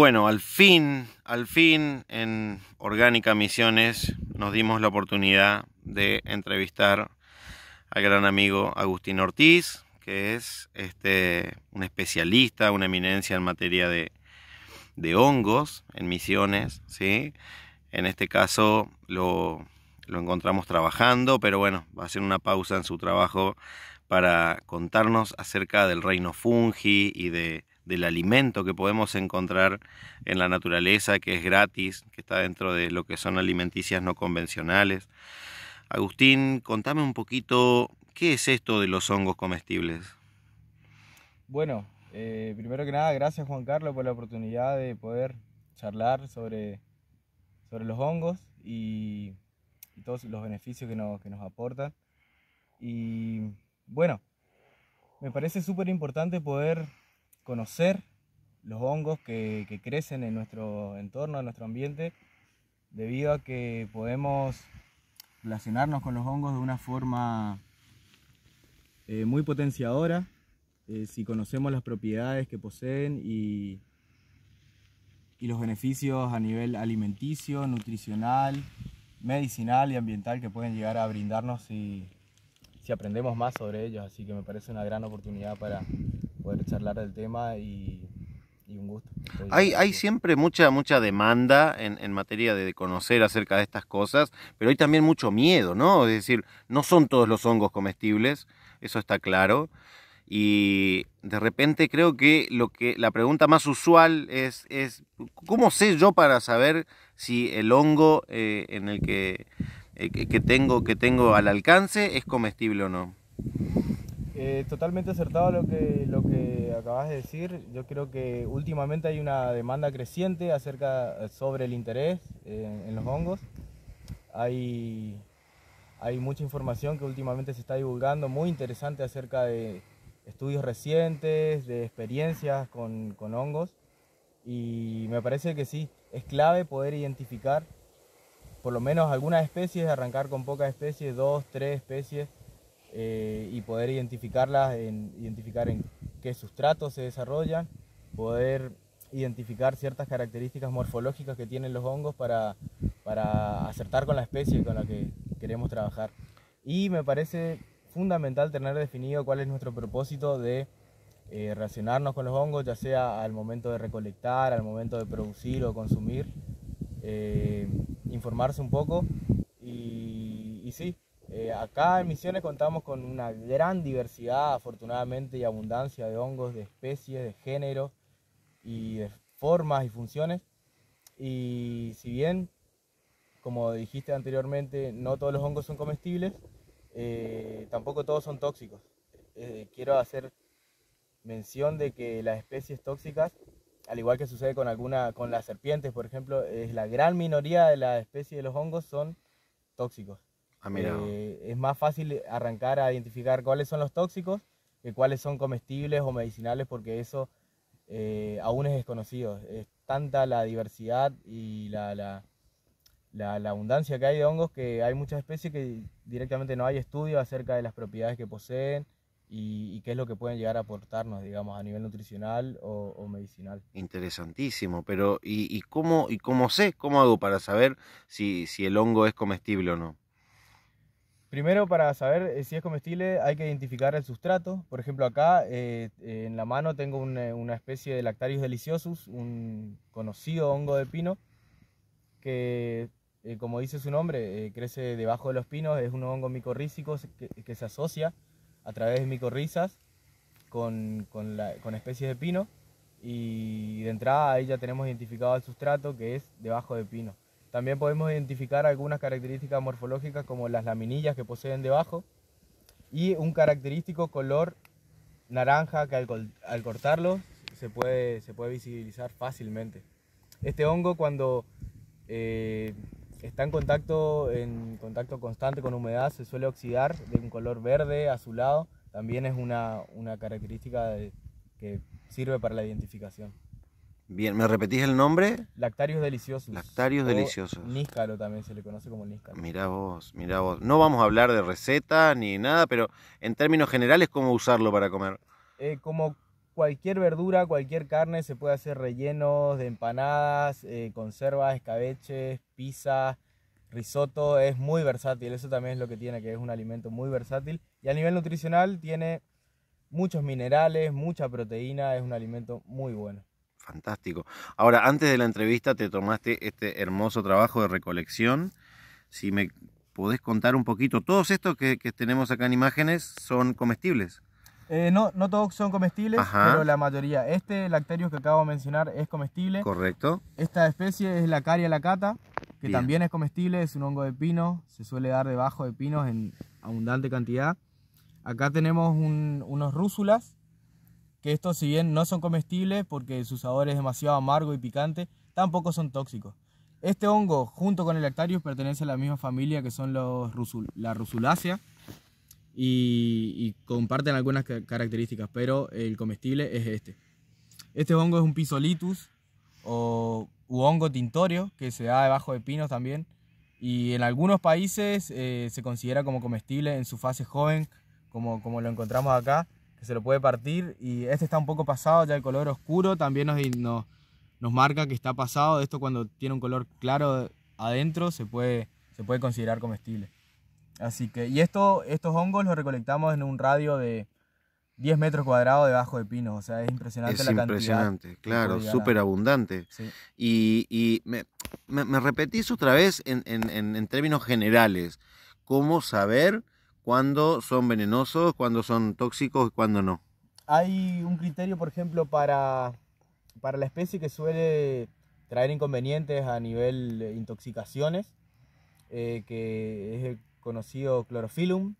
Bueno, al fin, al fin en Orgánica Misiones nos dimos la oportunidad de entrevistar al gran amigo Agustín Ortiz, que es este, un especialista, una eminencia en materia de, de hongos en misiones. ¿sí? En este caso lo, lo encontramos trabajando, pero bueno, va a hacer una pausa en su trabajo para contarnos acerca del reino fungi y de del alimento que podemos encontrar en la naturaleza, que es gratis, que está dentro de lo que son alimenticias no convencionales. Agustín, contame un poquito, ¿qué es esto de los hongos comestibles? Bueno, eh, primero que nada, gracias Juan Carlos por la oportunidad de poder charlar sobre, sobre los hongos y, todos los beneficios que nos, que nos aportan. Y bueno, me parece súper importante poder conocer los hongos que, crecen en nuestro entorno, en nuestro ambiente, debido a que podemos relacionarnos con los hongos de una forma eh, muy potenciadora, eh, si conocemos las propiedades que poseen y, y los beneficios a nivel alimenticio, nutricional, medicinal y ambiental que pueden llegar a brindarnos si, si aprendemos más sobre ellos. Así que me parece una gran oportunidad para, poder charlar del tema y, un gusto. hay, siempre mucha, mucha demanda en, materia de conocer acerca de estas cosas, pero hay también mucho miedo, ¿no? Es decir, no son todos los hongos comestibles, eso está claro. Y de repente creo que lo que la pregunta más usual es, es ¿cómo sé yo para saber si el hongo eh, en el eh, que, tengo, que tengo al alcance es comestible o no? Eh, totalmente acertado lo que, lo que acabas de decir. Yo creo que últimamente hay una demanda creciente acerca eh, sobre el interés eh, en los hongos. Hay, hay mucha información que últimamente se está divulgando muy interesante acerca de estudios recientes, de experiencias con, con hongos. Y me parece que sí, es clave poder identificar por lo menos algunas especies, arrancar con pocas especies, dos, tres especies eh, y poder identificarlas, en, identificar en qué sustrato se desarrollan, poder identificar ciertas características morfológicas que tienen los hongos para, para acertar con la especie con la que queremos trabajar. Y me parece fundamental tener definido cuál es nuestro propósito de eh, relacionarnos con los hongos, ya sea al momento de recolectar, al momento de producir o consumir, eh, informarse un poco y, y sí, eh, acá en Misiones contamos con una gran diversidad, afortunadamente, y abundancia de hongos, de especies, de género y de formas y funciones. Y si bien, como dijiste anteriormente, no todos los hongos son comestibles, eh, tampoco todos son tóxicos. Eh, quiero hacer mención de que las especies tóxicas, al igual que sucede con, alguna, con las serpientes, por ejemplo, es la gran minoría de las especies de los hongos son tóxicos. Ah, eh, es más fácil arrancar a identificar cuáles son los tóxicos que cuáles son comestibles o medicinales, porque eso eh, aún es desconocido. Es tanta la diversidad y la, abundancia que hay de hongos que hay muchas especies que directamente no hay estudio acerca de las propiedades que poseen y, qué es lo que pueden llegar a aportarnos, digamos, a nivel nutricional o, medicinal. Interesantísimo, pero ¿y, cómo, ¿y cómo sé? ¿Cómo hago para saber si el hongo es comestible o no? Primero, para saber eh, si es comestible, hay que identificar el sustrato. Por ejemplo, acá eh, eh, en la mano tengo una especie de Lactarius deliciosus, un conocido hongo de pino, que, como dice su nombre, crece debajo de los pinos. Es un hongo micorrízico que, se asocia a través de micorrizas con, con especies de pino. Y de entrada ahí ya tenemos identificado el sustrato que es debajo de pino. También podemos identificar algunas características morfológicas como las laminillas que poseen debajo y un característico color naranja que al, cortarlo se puede, se visibilizar fácilmente. Este hongo cuando eh, está en contacto, en contacto constante con humedad se suele oxidar de un color verde, azulado. También es una, característica que sirve para la identificación. Bien, ¿me repetís el nombre? Lactarios deliciosos. Lactarios deliciosos. Níscalo también se le conoce como níscalo. Mirá vos, mirá vos. No vamos a hablar de receta ni nada, pero en términos generales, ¿cómo usarlo para comer? Eh, como cualquier verdura, cualquier carne, se puede hacer rellenos de empanadas, eh, conservas, escabeches, pizza, risotto. Es muy versátil, eso también es lo que tiene, que es un alimento muy versátil. Y a nivel nutricional tiene muchos minerales, mucha proteína, es un alimento muy bueno fantástico. Ahora, antes de la entrevista te tomaste este hermoso trabajo de recolección. Si me podés contar un poquito, todos estos que, tenemos acá en imágenes son comestibles. Eh, no, no todos son comestibles, pero la mayoría. Este lactario que acabo de mencionar es comestible. Correcto. Esta especie es la caria lacata, que también es comestible, es un hongo de pino, se suele dar debajo de pinos en abundante cantidad. Acá tenemos unos rúsulas, que estos si bien no son comestibles porque su sabor es demasiado amargo y picante, tampoco son tóxicos. Este hongo, junto con el lactarius, pertenece a la misma familia que son los la rusulacea. y, comparten algunas características, pero el comestible es este. Este hongo es un pisolitus o u hongo tintorio que se da debajo de pinos también y en algunos países eh, se considera como comestible en su fase joven, como, como lo encontramos acá, que se lo puede partir y este está un poco pasado, ya el color oscuro también nos, nos, marca que está pasado, esto cuando tiene un color claro adentro se puede, se puede considerar comestible. Así que, y esto, estos hongos los recolectamos en un radio de 10 metros cuadrados debajo de pinos, o sea, es impresionante es impresionante, claro, súper abundante. Y, me, repetís otra vez en, en términos generales, cómo saber cuándo son venenosos, cuándo son tóxicos y cuándo no? Hay un criterio, por ejemplo, para, la especie que suele traer inconvenientes a nivel de intoxicaciones, eh, que es el conocido clorophyllum.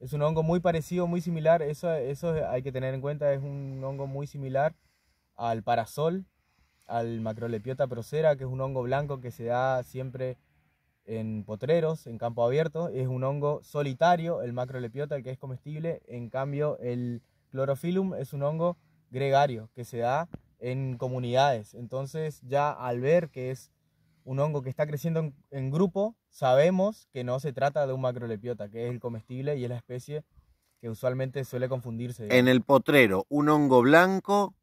Es un hongo muy parecido, muy similar, eso, eso hay que tener en cuenta, es un hongo muy similar al parasol, al macrolepiota procera, que es un hongo blanco que se da siempre en potreros, en campo abierto. Es un hongo solitario, el macrolepiota, el que es comestible. En cambio, el clorofilum es un hongo gregario que se da en comunidades. Entonces, ya al ver que es un hongo que está creciendo en, en grupo, sabemos que no se trata de un macrolepiota, que es el comestible y es la especie que usualmente suele confundirse. En el potrero, un hongo blanco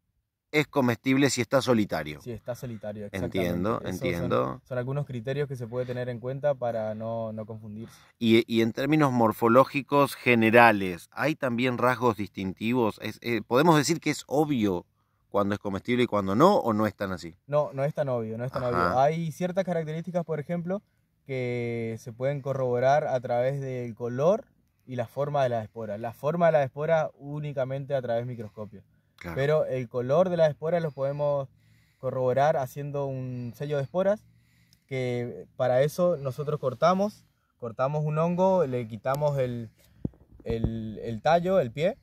es comestible si está solitario. Si está solitario, exactamente. Entiendo, entiendo. Son, algunos criterios que se puede tener en cuenta para no, confundirse. Y, en términos morfológicos generales, ¿hay también rasgos distintivos? Eh, ¿Podemos decir que es obvio cuando es comestible y cuando no, o no es tan así? No, no es tan obvio, no es tan obvio. Hay ciertas características, por ejemplo, que se pueden corroborar a través del color y la forma de la espora. La forma de la espora únicamente a través de microscopio. Pero el color de las esporas lo podemos corroborar haciendo un sello de esporas, que para eso nosotros cortamos, cortamos un hongo, le quitamos el, el tallo, el pie,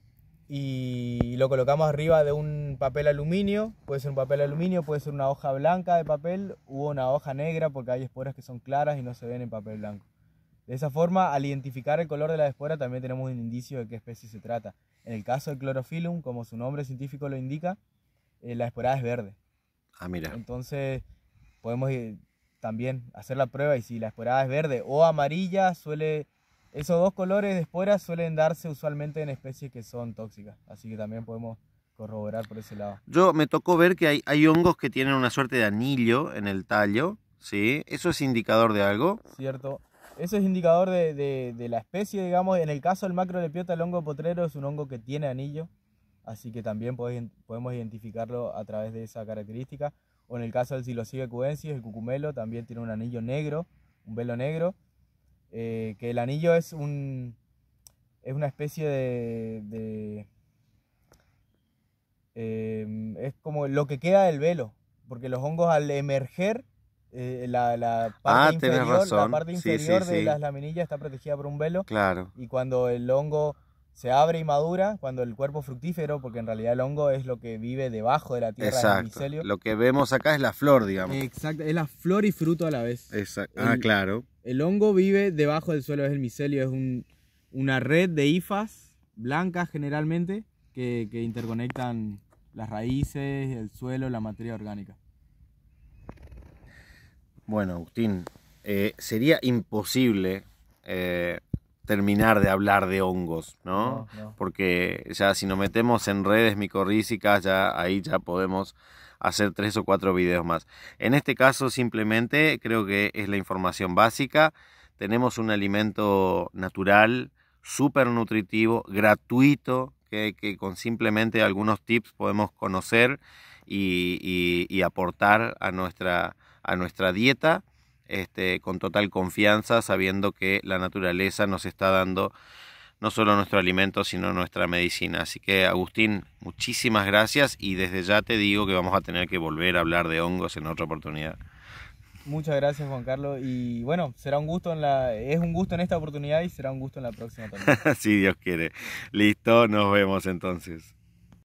y lo colocamos arriba de un papel aluminio, puede ser un papel aluminio, puede ser una hoja blanca de papel u una hoja negra porque hay esporas que son claras y no se ven en papel blanco. De esa forma, al identificar el color de la espora también tenemos un indicio de qué especie se trata. En el caso del clorofilum, como su nombre científico lo indica, eh, la esporada es verde. Ah, mira. Entonces, podemos eh, también hacer la prueba y si la esporada es verde o amarilla, suele esos dos colores de esporas suelen darse usualmente en especies que son tóxicas, así que también podemos corroborar por ese lado. Yo me tocó ver que hay, hay hongos que tienen una suerte de anillo en el tallo, ¿sí? ¿Eso es indicador de algo? Cierto. Eso es indicador de, la especie, digamos. En el caso del macrolepiota, el hongo potrero es un hongo que tiene anillo, así que también podemos identificarlo a través de esa característica. O en el caso del silosive cubensis, el cucumelo también tiene un anillo negro, un velo negro, eh, que el anillo es un es una especie de, em, es como lo que queda del velo, porque los hongos al emerger eh, la, parte ah, inferior, La parte de las laminillas está protegida por un velo. Claro. Y cuando el hongo se abre y madura, cuando el cuerpo fructífero, porque en realidad el hongo es lo que vive debajo de la tierra Lo que vemos acá es la flor, digamos. Exacto, es la flor y fruto a la vez. Exacto. Ah, claro. El hongo vive debajo del suelo, es el micelio, es una red de hifas blancas generalmente que, que interconectan las raíces, el suelo, la materia orgánica. Bueno, Agustín, eh, sería imposible eh, terminar de hablar de hongos, ¿no? No, Porque ya si nos metemos en redes micorrísicas, ya ahí ya podemos hacer tres o cuatro videos más. En este caso simplemente creo que es la información básica. Tenemos un alimento natural, súper nutritivo, gratuito, que, con simplemente algunos tips podemos conocer y aportar a nuestra a nuestra dieta este, con total confianza, sabiendo que la naturaleza nos está dando no solo nuestro alimento, sino nuestra medicina. Así que Agustín, muchísimas gracias y desde ya te digo que vamos a tener que volver a hablar de hongos en otra oportunidad. Muchas gracias Juan Carlos y bueno, será un gusto en la es un gusto en esta oportunidad y será un gusto en la próxima también. si Dios quiere. Listo, nos vemos entonces.